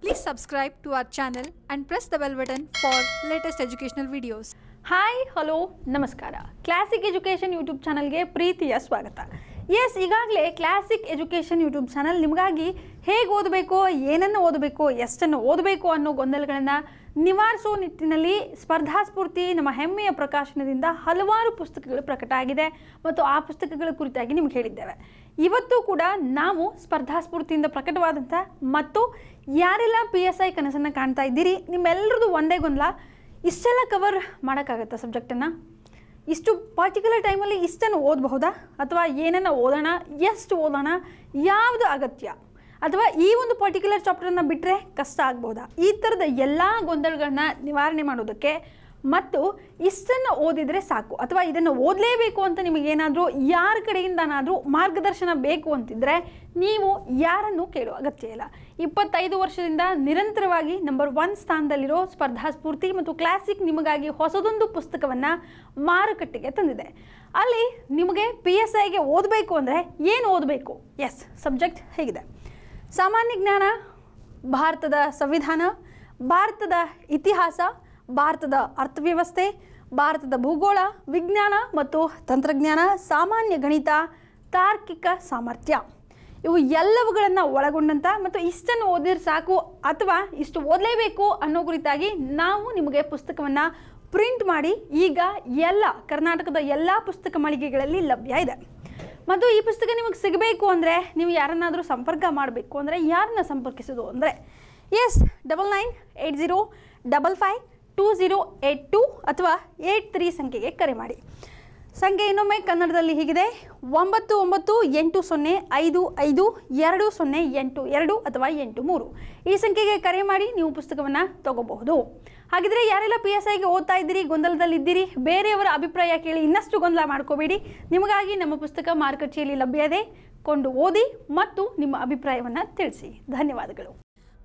Please subscribe to our channel and press the bell button for latest educational videos. hi hello namaskara classic education youtube channel ಚಾನಲ್ಗೆ preetiya swagata yes ಈಗಾಗಲೇ Classic Education YouTube channel ನಿಮಗಾಗಿ ಹೇಗೆ ಓದಬೇಕು ಏನನ್ನು ಓದಬೇಕು ಎಷ್ಟನ್ನು ಓದಬೇಕು ಅನ್ನೋ ಗೊಂದಲಗಳನ್ನು ನಿವಾರಿಸುವ ನಿಟ್ಟಿನಲ್ಲಿ ಸ್ಪರ್ಧಾಸ್ಫೂರ್ತಿ ನಮ್ಮ ಹೆಮ್ಮೆಯ ಪ್ರಕಾಶನದಿಂದ ಹಲವಾರು ಪುಸ್ತಕಗಳು ಪ್ರಕಟ ಆಗಿದೆ ಮತ್ತು ಆ ಪುಸ್ತಕಗಳ ಕುರಿತಾಗಿ ನಿಮ್ಗೆ ಹೇಳಿದ್ದೇವೆ ಇವತ್ತು ಕೂಡ ನಾವು ಸ್ಪರ್ಧಾಸ್ಫೂರ್ತಿಯಿಂದ ಪ್ರಕಟವಾದಂಥ ಮತ್ತು ಯಾರೆಲ್ಲ ಪಿ ಎಸ್ ಐ ಕನಸನ್ನು ಕಾಣ್ತಾ ಇದ್ದೀರಿ ನಿಮ್ಮೆಲ್ಲರದು ಒಂದೇ ಗೊಂದಲ ಇಷ್ಟೆಲ್ಲ ಕವರ್ ಮಾಡೋಕ್ಕಾಗತ್ತಾ ಸಬ್ಜೆಕ್ಟನ್ನು ಇಷ್ಟು ಪರ್ಟಿಕ್ಯುಲರ್ ಟೈಮಲ್ಲಿ ಇಷ್ಟನ್ನು ಓದಬಹುದಾ ಅಥವಾ ಏನನ್ನು ಓದೋಣ ಎಷ್ಟು ಓದೋಣ ಯಾವುದು ಅಗತ್ಯ ಅಥವಾ ಈ ಒಂದು ಪರ್ಟಿಕ್ಯುಲರ್ ಚಾಪ್ಟರನ್ನು ಬಿಟ್ಟರೆ ಕಷ್ಟ ಆಗ್ಬೋದಾ ಈ ಥರದ ಎಲ್ಲ ಗೊಂದಲಗಳನ್ನ ನಿವಾರಣೆ ಮಾಡೋದಕ್ಕೆ ಮತ್ತು ಇಷ್ಟನ್ನು ಓದಿದರೆ ಸಾಕು ಅಥವಾ ಇದನ್ನು ಓದಲೇಬೇಕು ಅಂತ ನಿಮಗೇನಾದರೂ ಯಾರ ಕಡೆಯಿಂದನಾದರೂ ಮಾರ್ಗದರ್ಶನ ಬೇಕು ಅಂತಿದ್ದರೆ ನೀವು ಯಾರನ್ನು ಕೇಳೋ ಅಗತ್ಯ ಇಲ್ಲ ಇಪ್ಪತ್ತೈದು ವರ್ಷದಿಂದ ನಿರಂತರವಾಗಿ ನಂಬರ್ ಒನ್ ಸ್ಥಾನದಲ್ಲಿರೋ ಸ್ಪರ್ಧಾ ಸ್ಫೂರ್ತಿ ಮತ್ತು ಕ್ಲಾಸಿಕ್ ನಿಮಗಾಗಿ ಹೊಸದೊಂದು ಪುಸ್ತಕವನ್ನು ಮಾರುಕಟ್ಟೆಗೆ ತಂದಿದೆ ಅಲ್ಲಿ ನಿಮಗೆ ಪಿ ಎಸ್ ಐಗೆ ಓದಬೇಕು ಅಂದರೆ ಏನು ಓದಬೇಕು ಎಸ್ ಸಬ್ಜೆಕ್ಟ್ ಹೇಗಿದೆ ಸಾಮಾನ್ಯ ಜ್ಞಾನ ಭಾರತದ ಸಂವಿಧಾನ ಭಾರತದ ಇತಿಹಾಸ ಭಾರತದ ಅರ್ಥವ್ಯವಸ್ಥೆ ಭಾರತದ ಭೂಗೋಳ ವಿಜ್ಞಾನ ಮತ್ತು ತಂತ್ರಜ್ಞಾನ ಸಾಮಾನ್ಯ ಗಣಿತ ತಾರ್ಕಿಕ ಸಾಮರ್ಥ್ಯ ಇವು ಎಲ್ಲವುಗಳನ್ನು ಒಳಗೊಂಡಂಥ ಮತ್ತು ಇಷ್ಟನ್ನು ಓದಿದ್ರೆ ಸಾಕು ಅಥವಾ ಇಷ್ಟು ಓದಲೇಬೇಕು ಅನ್ನೋ ಕುರಿತಾಗಿ ನಾವು ನಿಮಗೆ ಪುಸ್ತಕವನ್ನು ಪ್ರಿಂಟ್ ಮಾಡಿ ಈಗ ಎಲ್ಲ ಕರ್ನಾಟಕದ ಎಲ್ಲ ಪುಸ್ತಕ ಮಳಿಗೆಗಳಲ್ಲಿ ಲಭ್ಯ ಇದೆ ಮತ್ತು ಈ ಪುಸ್ತಕ ನಿಮಗೆ ಸಿಗಬೇಕು ಅಂದರೆ ನೀವು ಯಾರನ್ನಾದರೂ ಸಂಪರ್ಕ ಮಾಡಬೇಕು ಅಂದರೆ ಯಾರನ್ನ ಸಂಪರ್ಕಿಸೋದು ಅಂದರೆ yes double nine eight zero double five two zero eight two ಅಥವಾ ಏಯ್ಟ್ ತ್ರೀ ಸಂಖ್ಯೆಗೆ ಕರೆ ಮಾಡಿ ಸಂಖ್ಯೆ ಇನ್ನೊಮ್ಮೆ ಕನ್ನಡದಲ್ಲಿ ಹೀಗಿದೆ ಒಂಬತ್ತು ಒಂಬತ್ತು ಎಂಟು ಸೊನ್ನೆ ಐದು ಐದು ಎರಡು ಸೊನ್ನೆ ಎಂಟು ಎರಡು ಅಥವಾ ಎಂಟು ಮೂರು ಈ ಸಂಖ್ಯೆಗೆ ಕರೆ ಮಾಡಿ ನೀವು ಪುಸ್ತಕವನ್ನು ತಗೋಬಹುದು ಹಾಗಿದ್ರೆ ಯಾರೆಲ್ಲ ಪಿ ಎಸ್ ಐಗೆ ಓದ್ತಾ ಇದ್ದೀರಿ ಗೊಂದಲದಲ್ಲಿದ್ದೀರಿ ಬೇರೆಯವರ ಅಭಿಪ್ರಾಯ ಕೇಳಿ ಇನ್ನಷ್ಟು ಗೊಂದಲ ಮಾಡ್ಕೋಬೇಡಿ ನಿಮಗಾಗಿ ನಮ್ಮ ಪುಸ್ತಕ ಮಾರುಕಟ್ಟೆಯಲ್ಲಿ ಲಭ್ಯ ಇದೆ ಕೊಂಡು ಓದಿ ಮತ್ತು ನಿಮ್ಮ ಅಭಿಪ್ರಾಯವನ್ನು ತಿಳಿಸಿ ಧನ್ಯವಾದಗಳು